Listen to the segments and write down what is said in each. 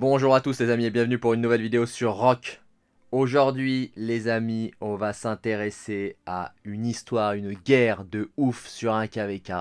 Bonjour à tous les amis et bienvenue pour une nouvelle vidéo sur Rock. Aujourd'hui les amis, on va s'intéresser à une histoire, une guerre de ouf sur un KVK.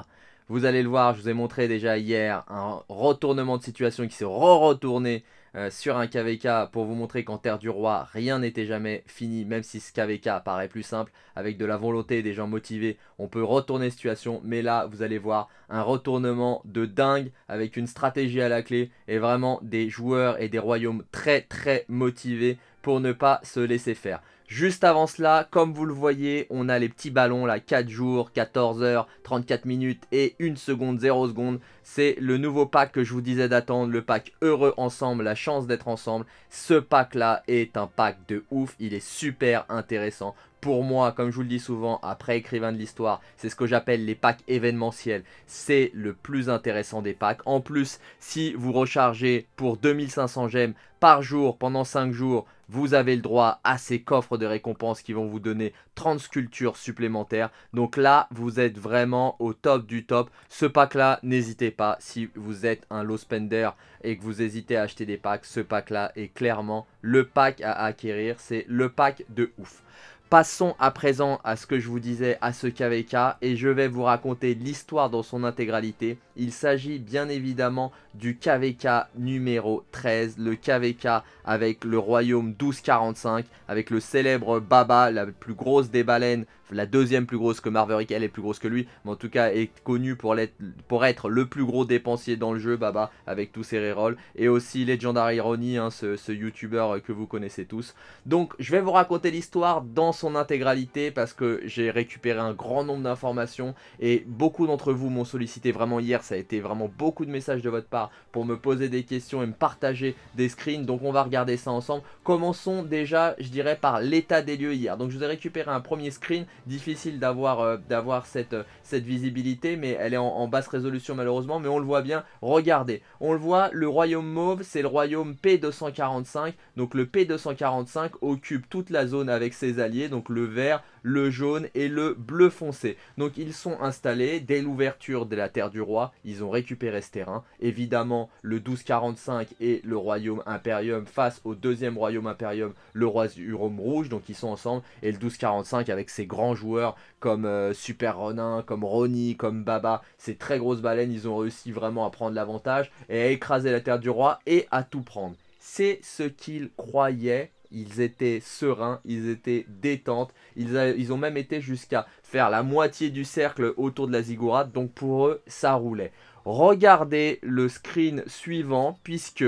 Vous allez le voir, je vous ai montré déjà hier un retournement de situation qui s'est re-retourné euh, sur un KVK pour vous montrer qu'en Terre du Roi, rien n'était jamais fini, même si ce KVK paraît plus simple. Avec de la volonté, des gens motivés, on peut retourner situation. Mais là, vous allez voir un retournement de dingue avec une stratégie à la clé et vraiment des joueurs et des royaumes très très motivés pour ne pas se laisser faire. Juste avant cela, comme vous le voyez, on a les petits ballons là, 4 jours, 14 heures, 34 minutes et 1 seconde, 0 seconde. C'est le nouveau pack que je vous disais d'attendre, le pack heureux ensemble, la chance d'être ensemble. Ce pack là est un pack de ouf, il est super intéressant pour moi, comme je vous le dis souvent, après écrivain de l'histoire, c'est ce que j'appelle les packs événementiels. C'est le plus intéressant des packs. En plus, si vous rechargez pour 2500 gemmes par jour pendant 5 jours, vous avez le droit à ces coffres de récompenses qui vont vous donner 30 sculptures supplémentaires. Donc là, vous êtes vraiment au top du top. Ce pack-là, n'hésitez pas. Si vous êtes un low spender et que vous hésitez à acheter des packs, ce pack-là est clairement le pack à acquérir. C'est le pack de ouf. Passons à présent à ce que je vous disais à ce KVK et je vais vous raconter l'histoire dans son intégralité. Il s'agit bien évidemment du KVK numéro 13, le KVK avec le royaume 1245, avec le célèbre Baba, la plus grosse des baleines la deuxième plus grosse que Marverick, elle est plus grosse que lui, mais en tout cas est connue pour, être, pour être le plus gros dépensier dans le jeu, Baba, avec tous ses rerolls, et aussi Legendary Irony, hein, ce, ce youtubeur euh, que vous connaissez tous. Donc je vais vous raconter l'histoire dans son intégralité, parce que j'ai récupéré un grand nombre d'informations, et beaucoup d'entre vous m'ont sollicité vraiment hier, ça a été vraiment beaucoup de messages de votre part pour me poser des questions et me partager des screens, donc on va regarder ça ensemble. Commençons déjà, je dirais, par l'état des lieux hier. Donc je vous ai récupéré un premier screen difficile d'avoir euh, cette, euh, cette visibilité, mais elle est en, basse résolution malheureusement, mais on le voit bien, regardez, on le voit, le royaume mauve, c'est le royaume P245, donc le P245 occupe toute la zone avec ses alliés, donc le vert, le jaune et le bleu foncé. Donc ils sont installés dès l'ouverture de la Terre du Roi, ils ont récupéré ce terrain. Évidemment, le 1245 et le Royaume Impérium. face au deuxième Royaume Impérium. le Roi du Rouge, donc ils sont ensemble. Et le 1245 avec ses grands joueurs comme euh, Super Ronin, comme Ronnie, comme Baba, ces très grosses baleines, ils ont réussi vraiment à prendre l'avantage et à écraser la Terre du Roi et à tout prendre. C'est ce qu'ils croyaient ils étaient sereins, ils étaient détentes, ils, ont même été jusqu'à faire la moitié du cercle autour de la ziggourate, donc pour eux ça roulait. Regardez le screen suivant, puisque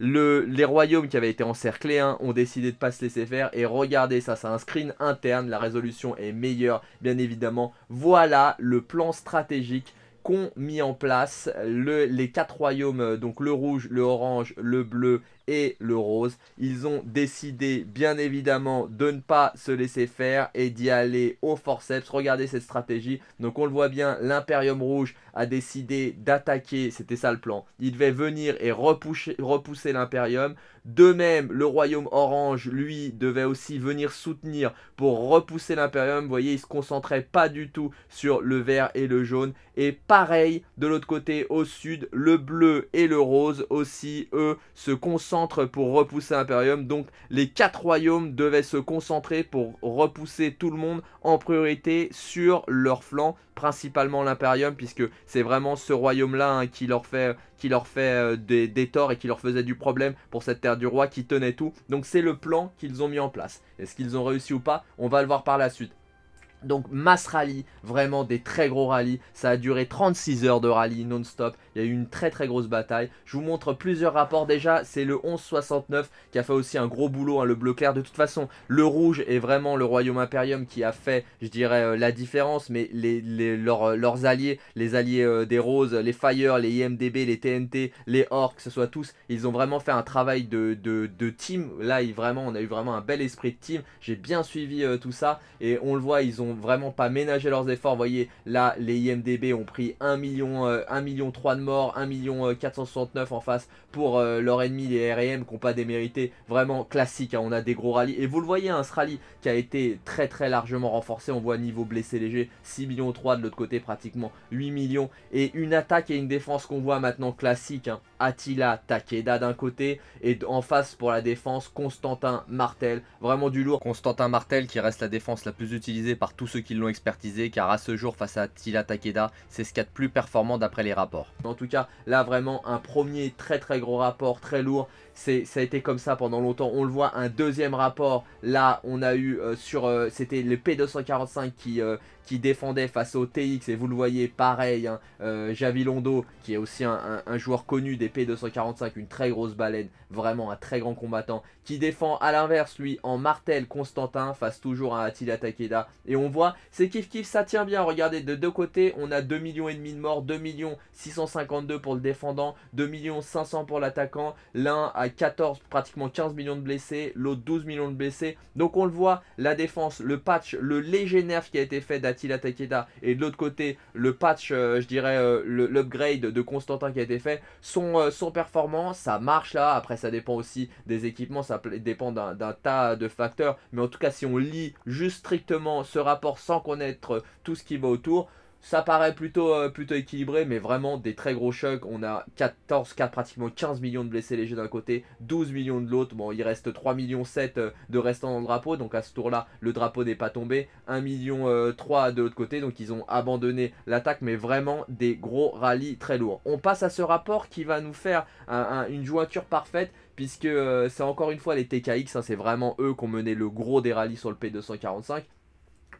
les royaumes qui avaient été encerclés hein, ont décidé de ne pas se laisser faire. Et regardez ça, c'est un screen interne, la résolution est meilleure, bien évidemment. Voilà le plan stratégique qu'ont mis en place les quatre royaumes, euh, donc le rouge, le orange, le bleu et le rose. Ils ont décidé bien évidemment de ne pas se laisser faire et d'y aller au forceps. Regardez cette stratégie. Donc on le voit bien, l'Imperium rouge a décidé d'attaquer, c'était ça le plan. Il devait venir et repousser, repousser l'Imperium. De même, le royaume orange, lui, devait aussi venir soutenir pour repousser l'Imperium. Vous voyez, il se concentrait pas du tout sur le vert et le jaune. Et pareil, de l'autre côté, au sud, le bleu et le rose aussi, eux, se concentrent pour repousser Imperium. Donc les quatre royaumes devaient se concentrer pour repousser tout le monde en priorité sur leur flanc, principalement l'Imperium, puisque c'est vraiment ce royaume-là hein, qui leur fait, qui leur fait euh, des, torts et qui leur faisait du problème pour cette terre du roi qui tenait tout. Donc c'est le plan qu'ils ont mis en place. Est-ce qu'ils ont réussi ou pas On va le voir par la suite. Donc mass rally vraiment des très gros rallyes, ça a duré 36 heures de rallye non-stop, il y a eu une très très grosse bataille. Je vous montre plusieurs rapports déjà, c'est le 1169 qui a fait aussi un gros boulot, hein, le bleu clair de toute façon. Le rouge est vraiment le royaume impérium qui a fait, je dirais, euh, la différence, mais les, euh, leurs, alliés, les alliés euh, des roses, les Fire, les IMDB, les TNT, les Orcs, que ce soit tous, ils ont vraiment fait un travail de, team. Là, ils, vraiment, on a eu vraiment un bel esprit de team, j'ai bien suivi tout ça, et on le voit, ils ont vraiment pas ménager leurs efforts. Vous voyez, là, les IMDB ont pris 1 million, 1 euh, million 3 de morts, 1 million 469 euh, en face pour euh, leur ennemi, les REM qui n'ont pas démérité. Vraiment classique, hein. on a des gros rallyes. Et vous le voyez, un hein, rallye qui a été très très largement renforcé. On voit niveau blessé léger, 6 millions 3 de l'autre côté, pratiquement 8 millions. Et une attaque et une défense qu'on voit maintenant classique. Hein. Attila Takeda d'un côté, et en face pour la défense, Constantin Martel. Vraiment du lourd. Constantin Martel qui reste la défense la plus utilisée par tous ceux qui l'ont expertisé car à ce jour face à Tila Takeda, c'est ce qu'il y a de plus performant d'après les rapports. En tout cas, là vraiment un premier très très gros rapport, très lourd ça a été comme ça pendant longtemps. On le voit, un deuxième rapport. Là, on a eu euh, sur... Euh, c'était le P245 qui, euh, qui défendait face au TX. Et vous le voyez, pareil, hein, Javi Londo, qui est aussi un, joueur connu des P245, une très grosse baleine, vraiment un très grand combattant, qui défend à l'inverse, lui, en martel Constantin, face toujours à Attila Takeda. Et on voit, c'est kiff kiff, ça tient bien. Regardez, de deux côtés, on a 2 millions et demi de morts, 2 millions 652 pour le défendant, 2 millions 500 pour l'attaquant. L'un a 14, pratiquement 15 millions de blessés, l'autre 12 millions de blessés. Donc on le voit, la défense, le patch, le léger nerf qui a été fait d'Attila Takeda et de l'autre côté, le patch, euh, je dirais, euh, l'upgrade de Constantin qui a été fait, sont, performance euh, sont performants, ça marche là. Après, ça dépend aussi des équipements, ça dépend d'un tas de facteurs. Mais en tout cas, si on lit juste strictement ce rapport sans connaître tout ce qui va autour, ça paraît plutôt, euh, plutôt équilibré, mais vraiment des très gros chocs. On a 14, 4, pratiquement 15 millions de blessés légers d'un côté, 12 millions de l'autre. Bon, il reste 3 millions 7 euh, de restants dans le drapeau. Donc à ce tour-là, le drapeau n'est pas tombé. 1 million 3 euh, de l'autre côté. Donc ils ont abandonné l'attaque, mais vraiment des gros rallyes très lourds. On passe à ce rapport qui va nous faire une jointure parfaite puisque c'est encore une fois les TKX, hein. c'est vraiment eux qui ont mené le gros des rallyes sur le P245.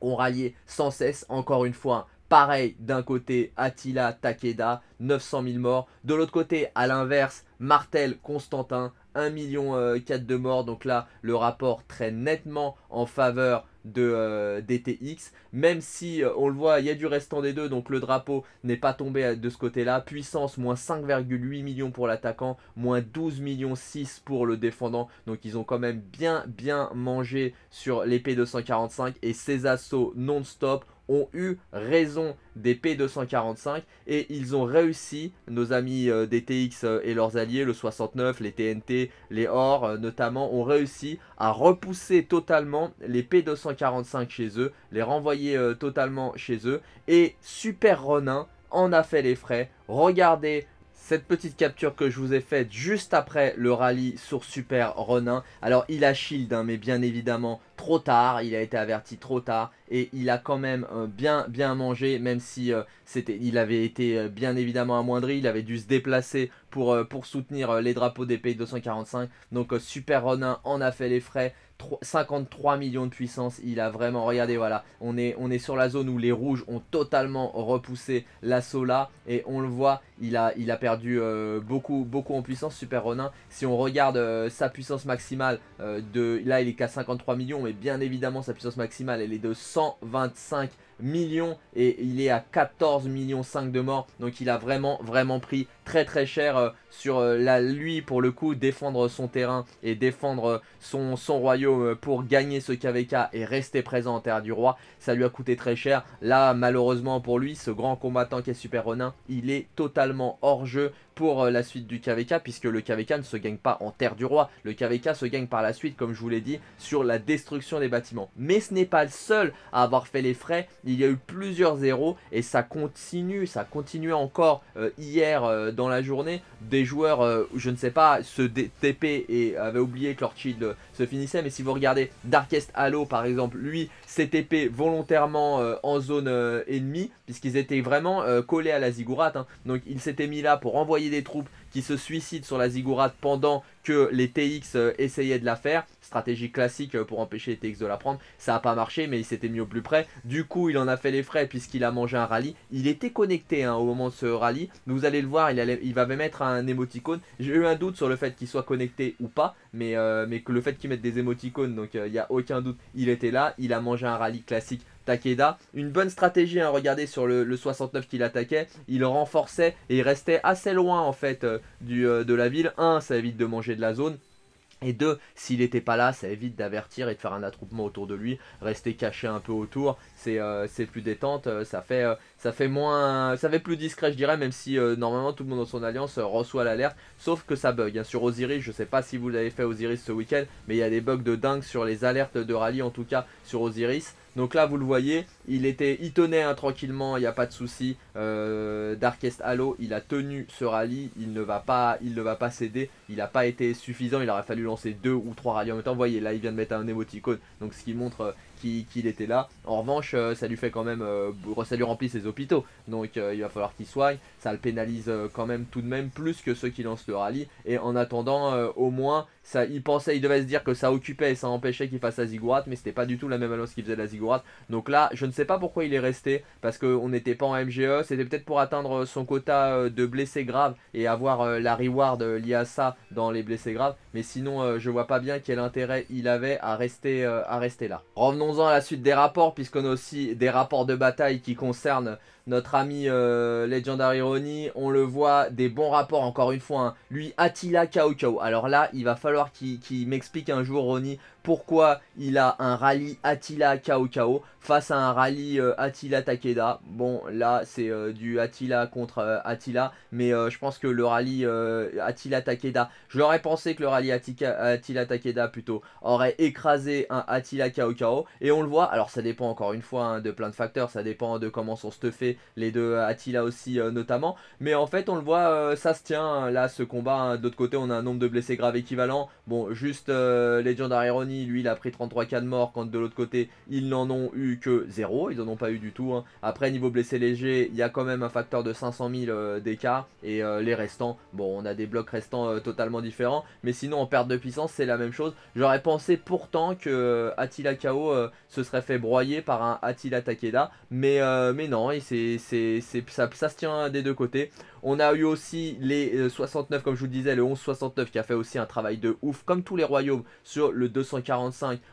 On ralliait sans cesse, encore une fois, Pareil, d'un côté, Attila, Takeda, 900 000 morts. De l'autre côté, à l'inverse, Martel, Constantin, 1 million euh, de morts. Donc là, le rapport très nettement en faveur de euh, DTX. Même si euh, on le voit, il y a du restant des deux, donc le drapeau n'est pas tombé de ce côté-là. Puissance, moins 5,8 millions pour l'attaquant, moins 12 millions 6 pour le défendant. Donc ils ont quand même bien bien mangé sur l'épée 245 et ces assauts non-stop ont eu raison des P245 et ils ont réussi, nos amis euh, des TX euh, et leurs alliés, le 69, les TNT, les OR euh, notamment, ont réussi à repousser totalement les P245 chez eux, les renvoyer totalement chez eux et Super Ronin en a fait les frais. Regardez cette petite capture que je vous ai faite juste après le rallye sur Super Ronin. Alors il a shield, hein, mais bien évidemment trop tard, il a été averti trop tard et il a quand même euh, bien bien mangé même si euh, c'était il avait été euh, bien évidemment amoindri, il avait dû se déplacer pour, pour soutenir les drapeaux des pays 245. Donc Super Ronin en a fait les frais. 53 millions de puissance, il a vraiment, regardez voilà, on est, on est sur la zone où les rouges ont totalement repoussé l'assaut là et on le voit, il a, il a perdu euh, beaucoup, beaucoup en puissance, Super Ronin. Si on regarde euh, sa puissance maximale, euh, de, là il est qu'à 53 millions, mais bien évidemment sa puissance maximale elle est de 125 millions et il est à 14 millions 5 de morts. Donc il a vraiment, vraiment pris très très cher sur la, lui pour le coup défendre son terrain et défendre son, son royaume pour gagner ce KVK et rester présent en terre du roi. Ça lui a coûté très cher. Là malheureusement pour lui, ce grand combattant qui est Super Ronin, il est totalement hors jeu pour euh, la suite du KVK puisque le KVK ne se gagne pas en terre du roi, le KVK se gagne par la suite comme je vous l'ai dit sur la destruction des bâtiments. Mais ce n'est pas le seul à avoir fait les frais, il y a eu plusieurs zéros et ça continue, ça continue encore euh, hier euh, dans la journée, des joueurs, je ne sais pas, se TP et avaient oublié que leur shield se finissait mais si vous regardez Darkest Halo par exemple, lui cette épée volontairement euh, en zone euh, ennemie, puisqu'ils étaient vraiment euh, collés à la ziggurat. Hein. Donc ils s'étaient mis là pour envoyer des troupes se suicide sur la ziggurat pendant que les TX euh, essayaient de la faire. Stratégie classique euh, pour empêcher les TX de la prendre. Ça n'a pas marché, mais il s'était mis au plus près. Du coup, il en a fait les frais puisqu'il a mangé un rallye. Il était connecté hein, au moment de ce rallye. Vous allez le voir, il, allait, il va mettre un émoticône. J'ai eu un doute sur le fait qu'il soit connecté ou pas, mais, euh, mais que le fait qu'il mette des émoticônes, donc il n'y a aucun doute, il était là. Il a mangé un rallye classique Takeda. Une bonne stratégie, à hein, regardez sur le, 69 qu'il attaquait, il renforçait et il restait assez loin en fait euh, du, euh, de la ville. 1, ça évite de manger de la zone. Et 2, s'il n'était pas là, ça évite d'avertir et de faire un attroupement autour de lui. Rester caché un peu autour, c'est euh, plus détente, ça fait, ça fait moins, ça fait plus discret, je dirais, même si normalement tout le monde dans son alliance reçoit l'alerte, sauf que ça bug. Hein. Sur Osiris, je sais pas si vous l'avez fait Osiris ce week-end, mais il y a des bugs de dingue sur les alertes de rallye, en tout cas sur Osiris. Donc là, vous le voyez, il, était, il tenait hein, tranquillement, il n'y a pas de souci. Euh, Darkest Halo, il a tenu ce rallye, il ne va pas, il ne va pas céder, il n'a pas été suffisant, il aurait fallu lancer deux ou trois rallyes en même temps. Vous voyez, là, il vient de mettre un émoticône, donc ce qui montre euh, qu'il était là. En revanche, euh, ça lui fait quand même, ça lui remplit ses hôpitaux, donc il va falloir qu'il soigne. Ça le pénalise quand même tout de même plus que ceux qui lancent le rallye. Et en attendant, au moins, il pensait, il devait se dire que ça occupait et ça empêchait qu'il fasse la ziggurat, mais c'était pas du tout la même annonce qu'il faisait la ziggurat. Donc là, je ne sais pas pourquoi il est resté, parce qu'on n'était pas en MGE, c'était peut-être pour atteindre euh, son quota euh, de blessés graves et avoir euh, la reward liée à ça dans les blessés graves, mais sinon je vois pas bien quel intérêt il avait à rester, à rester là. Revenons-en à la suite des rapports, puisqu'on a aussi des rapports de bataille qui concernent notre ami euh, Legendary Ronnie, on le voit, des bons rapports encore une fois. Hein. Lui, Attila Kaokao. Alors là, il va falloir qu'il m'explique un jour, Ronnie, pourquoi il a un rallye Attila Kaukao face à un rallye euh, Attila Takeda. Bon, là, c'est euh, du Attila contre euh, Attila, mais je pense que le rallye Attila Takeda, je l'aurais pensé que le rallye Attila Takeda plutôt aurait écrasé un Attila Kaokao. Et on le voit, alors ça dépend encore une fois hein, de plein de facteurs, ça dépend de comment sont stuffés les deux Attila aussi notamment, mais en fait, on le voit, ça se tient hein, là ce combat. Hein. D'autre côté, on a un nombre de blessés graves équivalent. Bon, juste Legendary Ironie lui, il a pris 33 cas de mort, quand de l'autre côté, ils n'en ont eu que 0, ils n'en ont pas eu du tout. Hein. Après, niveau blessé léger il y a quand même un facteur de 500 000 euh, d'écart, et euh, les restants, bon, on a des blocs restants euh, totalement différents, mais sinon, en perte de puissance, c'est la même chose. J'aurais pensé pourtant que euh, Attila Kao se serait fait broyer par un Attila Takeda, mais, mais non, et ça, se tient des deux côtés. On a eu aussi les 69, comme je vous le disais, le 11-69 qui a fait aussi un travail de ouf, comme tous les royaumes, sur le 200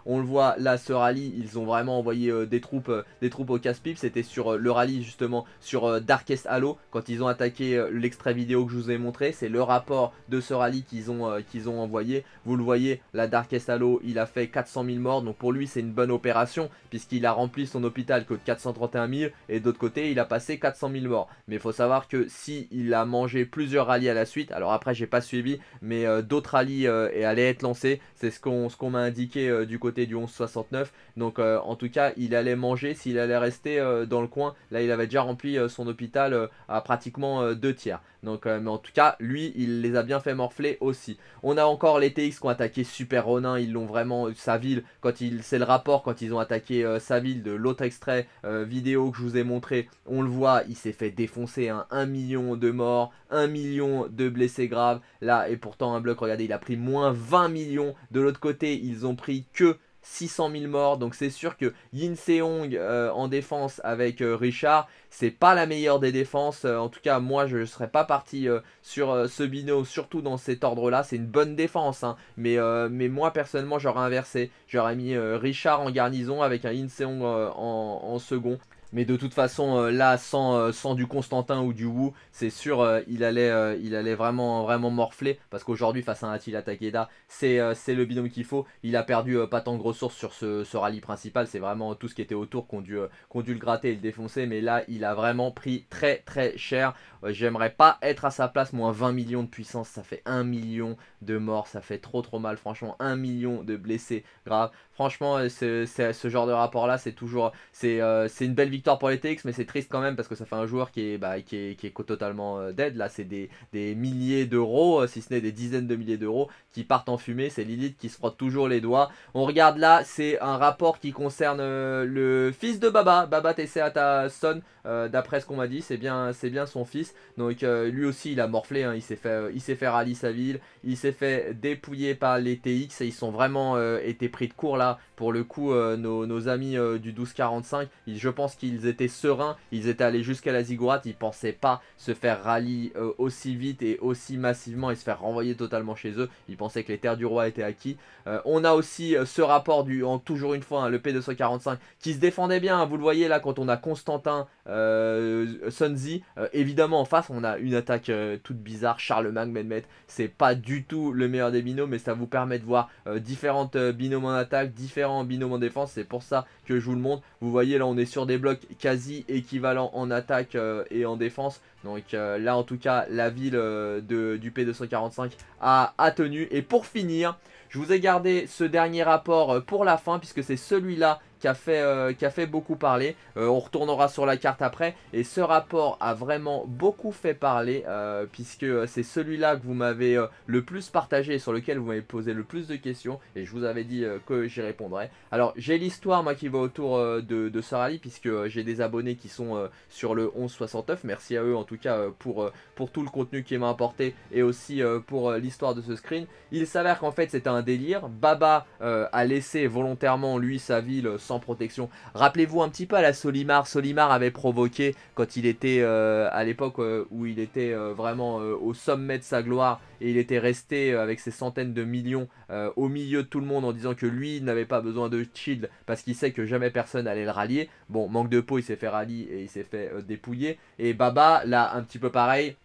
on le voit là ce rallye, ils ont vraiment envoyé euh, des troupes euh, des troupes au casse-pipe. C'était sur euh, le rallye justement sur Darkest Halo quand ils ont attaqué l'extrait vidéo que je vous ai montré. C'est le rapport de ce rallye qu'ils ont qu'ils ont envoyé. Vous le voyez, la Darkest Halo, il a fait 400 000 morts. Donc pour lui, c'est une bonne opération puisqu'il a rempli son hôpital que de 431 000 et d'autre côté, il a passé 400 000 morts. Mais il faut savoir que si il a mangé plusieurs rallyes à la suite, alors après j'ai pas suivi, mais d'autres rallyes allaient être lancés. C'est ce qu'on ce qu'on m'a indiqué euh, du côté du 1169. Donc euh, en tout cas, il allait manger. S'il allait rester euh, dans le coin, là, il avait déjà rempli son hôpital à pratiquement deux tiers. Donc, mais en tout cas, lui, il les a bien fait morfler aussi. On a encore les TX qui ont attaqué Super Ronin. Ils l'ont vraiment, sa ville, quand il, c'est le rapport quand ils ont attaqué sa ville de l'autre extrait vidéo que je vous ai montré. On le voit, il s'est fait défoncer hein. un 1 million de morts, un million de blessés graves. Là, et pourtant, un bloc, regardez, il a pris moins 20 millions. De l'autre côté, ils ont pris que 600 000 morts. Donc c'est sûr que Yin Seong euh, en défense avec euh, Richard, c'est pas la meilleure des défenses. Euh, en tout cas, moi je serais pas parti sur ce binôme, surtout dans cet ordre-là. C'est une bonne défense, hein. mais, mais moi personnellement j'aurais inversé. J'aurais mis Richard en garnison avec un Yin Seong en second. Mais de toute façon, euh, là, euh, sans, du Constantin ou du Wu, c'est sûr, euh, il allait, il allait vraiment, vraiment morfler. Parce qu'aujourd'hui, face à un Attila Takeda, c'est le binôme qu'il faut. Il a perdu pas tant de ressources sur ce, rallye principal. C'est vraiment tout ce qui était autour qu'on dû, dû, le gratter et le défoncer. Mais là, il a vraiment pris très, très cher. J'aimerais pas être à sa place, moins 20 millions de puissance. Ça fait 1 million de morts. Ça fait trop, trop mal. Franchement, 1 million de blessés graves. Franchement, ce genre de rapport-là, c'est toujours. C'est une belle victoire pour les TX, mais c'est triste quand même parce que ça fait un joueur qui est, bah, qui est, totalement euh, dead. Là, c'est des, milliers d'euros, euh, si ce n'est des dizaines de milliers d'euros, qui partent en fumée. C'est Lilith qui se frotte toujours les doigts. On regarde là, c'est un rapport qui concerne euh, le fils de Baba, Baba Tesseata Son. D'après ce qu'on m'a dit, c'est bien, c'est bien son fils. Donc lui aussi, il a morflé. Hein. il s'est fait, fait rallier sa ville. Il s'est fait dépouiller par les TX. ils sont vraiment été pris de court là. Pour le coup, nos, amis du 1245, je pense qu'il ils étaient sereins, ils étaient allés jusqu'à la ziggurat, ils pensaient pas se faire rallier euh, aussi vite et aussi massivement et se faire renvoyer totalement chez eux. Ils pensaient que les terres du roi étaient acquis. Euh, on a aussi euh, ce rapport du, en, toujours une fois, hein, le P245 qui se défendait bien. Hein, vous le voyez là quand on a Constantin euh, Sunzi, euh, évidemment en face on a une attaque euh, toute bizarre, Charlemagne, Medmet, c'est pas du tout le meilleur des binômes mais ça vous permet de voir différentes binômes en attaque, différents binômes en défense, c'est pour ça que je vous le montre, vous voyez là on est sur des blocs quasi équivalents en attaque et en défense, donc là en tout cas la ville de, du P245 a, a tenu et pour finir je vous ai gardé ce dernier rapport pour la fin puisque c'est celui-là qui a fait, euh, qui a fait beaucoup parler. Euh, on retournera sur la carte après. Et ce rapport a vraiment beaucoup fait parler euh, puisque c'est celui-là que vous m'avez le plus partagé sur lequel vous m'avez posé le plus de questions. Et je vous avais dit que j'y répondrai Alors j'ai l'histoire moi qui va autour de, de ce rallye puisque j'ai des abonnés qui sont sur le 1169. Merci à eux en tout cas pour, pour tout le contenu qui m'a apporté et aussi pour l'histoire de ce screen. Il s'avère qu'en fait c'était un délire. Baba a laissé volontairement lui sa ville sans protection. Rappelez-vous un petit peu à la Solimar. Solimar avait provoqué quand il était euh, à l'époque euh, où il était euh, vraiment au sommet de sa gloire et il était resté avec ses centaines de millions au milieu de tout le monde en disant que lui n'avait pas besoin de chill parce qu'il sait que jamais personne allait le rallier. Bon, manque de peau, il s'est fait rallier et il s'est fait dépouiller. Et Baba, là, un petit peu pareil,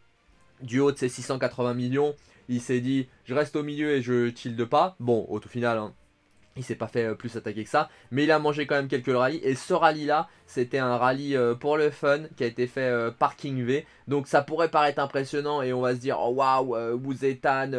du haut de ses 680 millions, il s'est dit je reste au milieu et je de pas. Bon, au tout final, hein, il s'est pas fait euh, plus attaquer que ça, mais il a mangé quand même quelques rallyes, et ce rallye là, c'était un rallye euh, pour le fun qui a été fait euh, par King V. Donc ça pourrait paraître impressionnant et on va se dire oh, waouh, euh, Wu Zetan,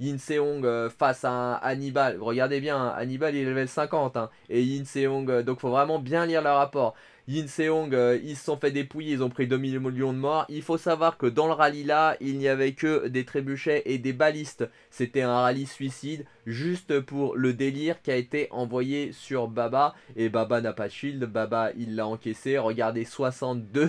Yin Seong face à Hannibal. Regardez bien, hein, Hannibal il est level 50 hein, et Yin Seong, donc faut vraiment bien lire le rapport. Yin Seong, ils se sont fait dépouiller, ils ont pris 2 millions de morts. Il faut savoir que dans le rallye là, il n'y avait que des trébuchets et des balistes. C'était un rallye suicide, juste pour le délire qui a été envoyé sur Baba. Et Baba n'a pas de shield, Baba il l'a encaissé. Regardez, 62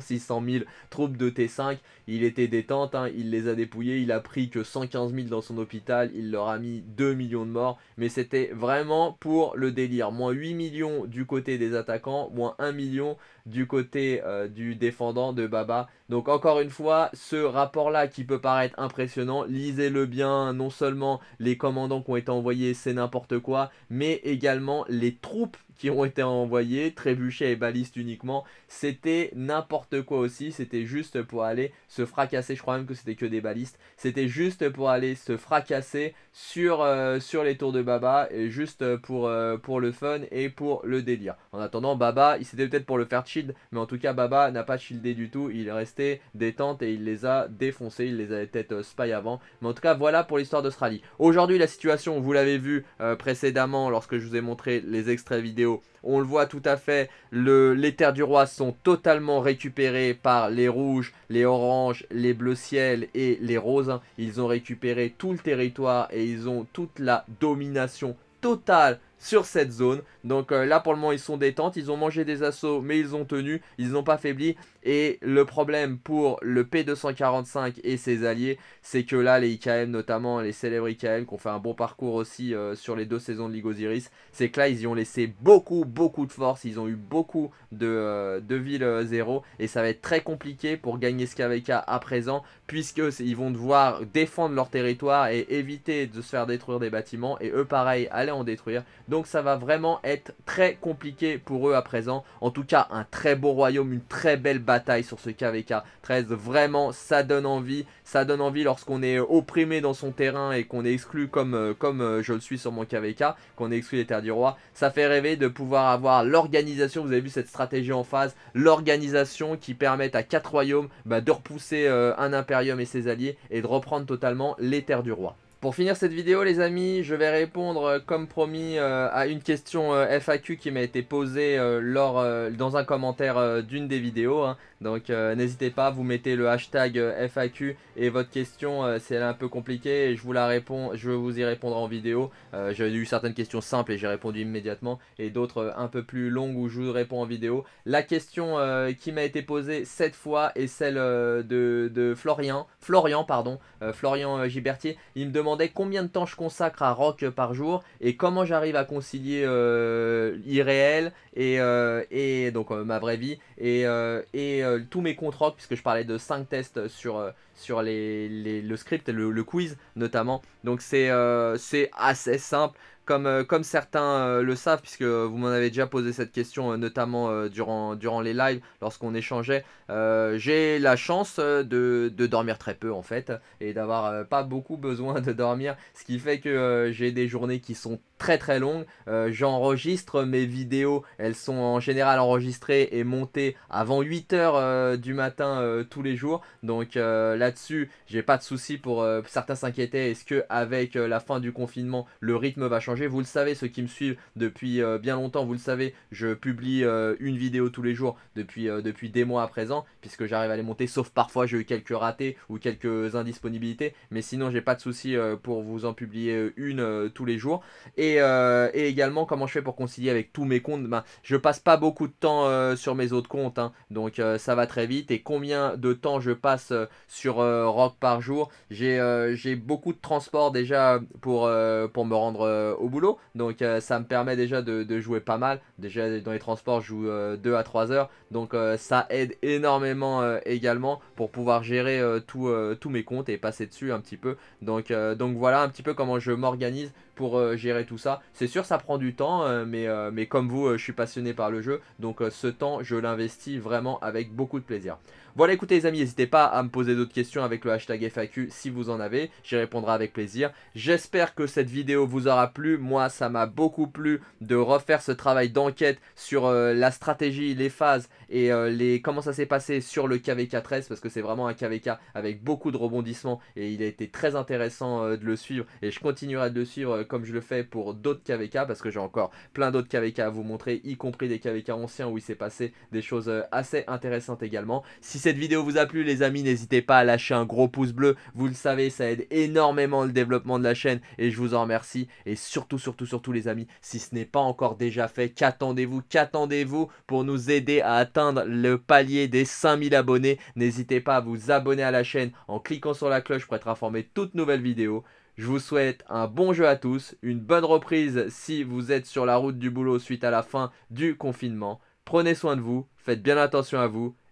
600 000 troupes de T5. Il était détente, hein. il les a dépouillés. Il a pris que 115 000 dans son hôpital. Il leur a mis 2 millions de morts. Mais c'était vraiment pour le délire. Moins 8 millions du côté des attaquants, moins 1 million du côté euh, du défendant de Baba. Donc encore une fois, ce rapport-là qui peut paraître impressionnant, lisez-le bien, non seulement les commandants qui ont été envoyés, c'est n'importe quoi, mais également les troupes qui ont été envoyées, trébuchets et balistes uniquement, c'était n'importe quoi aussi, c'était juste pour aller se fracasser, je crois même que c'était que des balistes, c'était juste pour aller se fracasser sur, euh, sur les tours de Baba, et juste pour, euh, pour le fun et pour le délire. En attendant, Baba, il s'était peut-être pour le faire chier, mais en tout cas, Baba n'a pas shieldé du tout. Il est resté détente et il les a défoncés. Il les avait peut-être euh, spy avant. Mais en tout cas, voilà pour l'histoire d'Australie. Aujourd'hui, la situation, vous l'avez vu euh, précédemment lorsque je vous ai montré les extraits vidéo. On le voit tout à fait, le, les terres du roi sont totalement récupérées par les rouges, les oranges, les bleus ciel et les roses. Hein. Ils ont récupéré tout le territoire et ils ont toute la domination totale sur cette zone. Donc euh, là pour le moment ils sont détente, ils ont mangé des assauts mais ils ont tenu, ils n'ont pas faibli et le problème pour le P245 et ses alliés, c'est que là, les IKM notamment, les célèbres IKM qui ont fait un bon parcours aussi euh, sur les deux saisons de Ligue Osiris, c'est que là, ils y ont laissé beaucoup, beaucoup de force. Ils ont eu beaucoup de, euh, villes euh, zéro. Et ça va être très compliqué pour gagner ce à présent, puisque ils vont devoir défendre leur territoire et éviter de se faire détruire des bâtiments. Et eux, pareil, aller en détruire. Donc ça va vraiment être très compliqué pour eux à présent. En tout cas, un très beau royaume, une très belle bataille bataille sur ce KVK 13. Vraiment, ça donne envie. Ça donne envie lorsqu'on est euh, opprimé dans son terrain et qu'on est exclu comme, euh, comme euh, je le suis sur mon KVK, qu'on est exclu des terres du roi. Ça fait rêver de pouvoir avoir l'organisation, vous avez vu cette stratégie en phase, l'organisation qui permet à quatre royaumes bah, de repousser un impérium et ses alliés et de reprendre totalement les terres du roi. Pour finir cette vidéo les amis, je vais répondre euh, comme promis euh, à une question euh, FAQ qui m'a été posée lors, dans un commentaire d'une des vidéos. Hein. Donc n'hésitez pas, vous mettez le hashtag FAQ et votre question si elle est un peu compliquée je vous la réponds, je vous y répondre en vidéo. j'ai eu certaines questions simples et j'ai répondu immédiatement et d'autres un peu plus longues où je vous réponds en vidéo. La question qui m'a été posée cette fois est celle de, de Florian, Florian pardon, Florian Gibertier. Il me demande combien de temps je consacre à rock par jour et comment j'arrive à concilier euh, irréel et, euh, et donc euh, ma vraie vie et, euh, et tous mes comptes rock puisque je parlais de 5 tests sur, sur les, les, le script, le, le quiz notamment. Donc c'est assez simple. Euh, comme, certains euh, le savent, puisque vous m'en avez déjà posé cette question, euh, notamment durant, durant les lives, lorsqu'on échangeait, j'ai la chance de, de, dormir très peu en fait, et d'avoir pas beaucoup besoin de dormir, ce qui fait que j'ai des journées qui sont très très longue. Euh, j'enregistre mes vidéos, elles sont en général enregistrées et montées avant 8h euh, du matin euh, tous les jours. Donc là-dessus, j'ai pas de souci pour certains s'inquiéter. Est-ce que avec la fin du confinement, le rythme va changer Vous le savez, ceux qui me suivent depuis bien longtemps, vous le savez, je publie une vidéo tous les jours depuis, depuis des mois à présent, puisque j'arrive à les monter, sauf parfois j'ai eu quelques ratés ou quelques indisponibilités. Mais sinon, j'ai pas de souci pour vous en publier une tous les jours. Et euh, et, également comment je fais pour concilier avec tous mes comptes. Ben, je passe pas beaucoup de temps euh, sur mes autres comptes, hein. donc euh, ça va très vite. Et combien de temps je passe sur Rock par jour J'ai beaucoup de transport déjà pour, pour me rendre au boulot, donc ça me permet déjà de, jouer pas mal. Déjà dans les transports, je joue 2 à 3 heures, donc ça aide énormément également pour pouvoir gérer tous mes comptes et passer dessus un petit peu. Donc, donc voilà un petit peu comment je m'organise pour euh, gérer tout ça. C'est sûr, ça prend du temps, euh, mais, euh, mais comme vous, je suis passionné par le jeu, donc ce temps, je l'investis vraiment avec beaucoup de plaisir. Voilà, écoutez les amis, n'hésitez pas à me poser d'autres questions avec le hashtag FAQ si vous en avez. J'y répondrai avec plaisir. J'espère que cette vidéo vous aura plu. Moi, ça m'a beaucoup plu de refaire ce travail d'enquête sur euh, la stratégie, les phases et euh, les comment ça s'est passé sur le KVK 13 parce que c'est vraiment un KVK avec beaucoup de rebondissements et il a été très intéressant euh, de le suivre et je continuerai de le suivre comme je le fais pour d'autres KVK parce que j'ai encore plein d'autres KVK à vous montrer, y compris des KVK anciens où il s'est passé des choses assez intéressantes également. Si cette vidéo vous a plu les amis, n'hésitez pas à lâcher un gros pouce bleu. Vous le savez, ça aide énormément le développement de la chaîne et je vous en remercie. Et surtout, surtout, surtout les amis, si ce n'est pas encore déjà fait, qu'attendez-vous Qu'attendez-vous pour nous aider à atteindre le palier des 5000 abonnés N'hésitez pas à vous abonner à la chaîne en cliquant sur la cloche pour être informé de toutes nouvelles vidéos. Je vous souhaite un bon jeu à tous, une bonne reprise si vous êtes sur la route du boulot suite à la fin du confinement. Prenez soin de vous, faites bien attention à vous